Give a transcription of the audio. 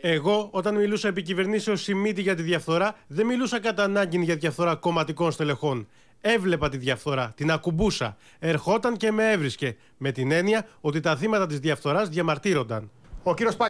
Εγώ, όταν μιλούσα επί κυβερνήσεως Σιμίτη για τη διαφθορά, δεν μιλούσα κατά ανάγκη για διαφθορά κομματικών στελεχών. Έβλεπα τη διαφθορά, την ακουμπούσα. Ερχόταν και με έβρισκε. Με την έννοια ότι τα θύματα της διαφθοράς διαμαρτύρονταν. Ο